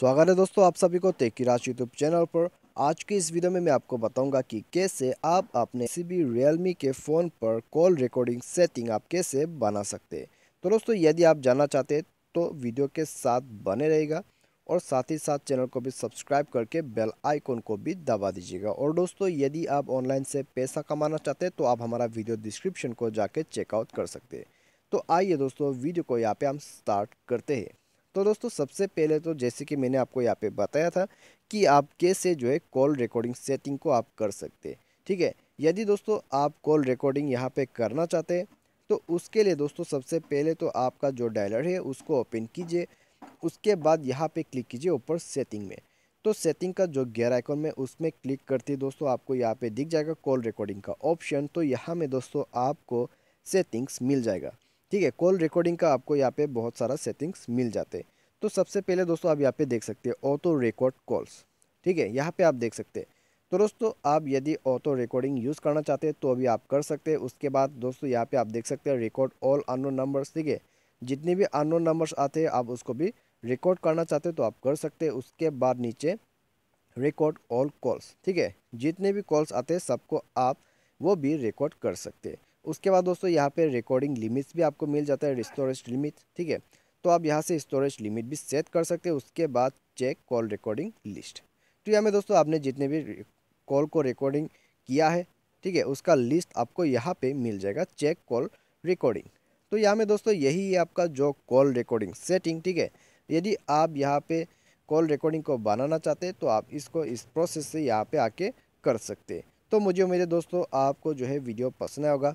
स्वागत है दोस्तों आप सभी को तेकी राज यूट्यूब चैनल पर आज की इस वीडियो में मैं आपको बताऊंगा कि कैसे आप अपने किसी भी रियलमी के फ़ोन पर कॉल रिकॉर्डिंग सेटिंग आप कैसे बना सकते हैं तो दोस्तों यदि आप जानना चाहते हैं तो वीडियो के साथ बने रहेगा और साथ ही साथ चैनल को भी सब्सक्राइब करके बेल आइकॉन को भी दबा दीजिएगा और दोस्तों यदि आप ऑनलाइन से पैसा कमाना चाहते हैं तो आप हमारा वीडियो डिस्क्रिप्शन को जाके चेकआउट कर सकते हैं तो आइए दोस्तों वीडियो को यहाँ पे हम स्टार्ट करते हैं तो दोस्तों सबसे पहले तो जैसे कि मैंने आपको यहाँ पे बताया था कि आप कैसे जो है कॉल रिकॉर्डिंग सेटिंग को आप कर सकते हैं ठीक है यदि दोस्तों आप कॉल रिकॉर्डिंग यहाँ पे करना चाहते हैं तो उसके लिए दोस्तों सबसे पहले तो आपका जो डायलर है उसको ओपन कीजिए उसके बाद यहाँ पे क्लिक कीजिए ऊपर सेटिंग में तो सेटिंग का जो गेयर आइकॉन में उसमें क्लिक करते दोस्तों आपको यहाँ पे दिख जाएगा कॉल रिकॉर्डिंग का ऑप्शन तो यहाँ में दोस्तों आपको सेटिंग्स मिल जाएगा ठीक है कॉल रिकॉर्डिंग का आपको यहाँ पे बहुत सारा सेटिंग्स मिल जाते हैं तो सबसे पहले दोस्तों आप यहाँ पे देख सकते हैं ऑटो रिकॉर्ड कॉल्स ठीक है यहाँ पे आप देख सकते हैं तो दोस्तों आप यदि ऑटो रिकॉर्डिंग यूज़ करना चाहते हैं तो अभी आप कर सकते हैं उसके बाद दोस्तों यहाँ पे आप देख सकते हैं रिकॉर्ड ऑल अनोन नंबर्स ठीक है जितने भी अनोन नंबर्स आते हैं आप उसको भी रिकॉर्ड करना चाहते हो तो आप कर सकते हैं उसके बाद नीचे रिकॉर्ड ऑल कॉल्स ठीक है जितने भी कॉल्स आते हैं सबको आप वो भी रिकॉर्ड कर सकते हैं उसके बाद दोस्तों यहाँ पे रिकॉर्डिंग लिमिट्स भी आपको मिल जाता है स्टोरेज लिमिट ठीक है तो आप यहाँ से स्टोरेज लिमिट भी सेट कर सकते हैं उसके बाद चेक कॉल रिकॉर्डिंग लिस्ट तो यहाँ में दोस्तों आपने जितने भी कॉल को रिकॉर्डिंग किया है ठीक है उसका लिस्ट आपको यहाँ पे मिल जाएगा चेक कॉल रिकॉर्डिंग तो यहाँ में दोस्तों यही है आपका जो कॉल रिकॉर्डिंग सेटिंग ठीक है यदि आप यहाँ पे कॉल रिकॉर्डिंग को बनाना चाहते हैं तो आप इसको इस प्रोसेस से यहाँ पे आके कर सकते हैं तो मुझे उम्मीद है दोस्तों आपको जो है वीडियो पसंद आएगा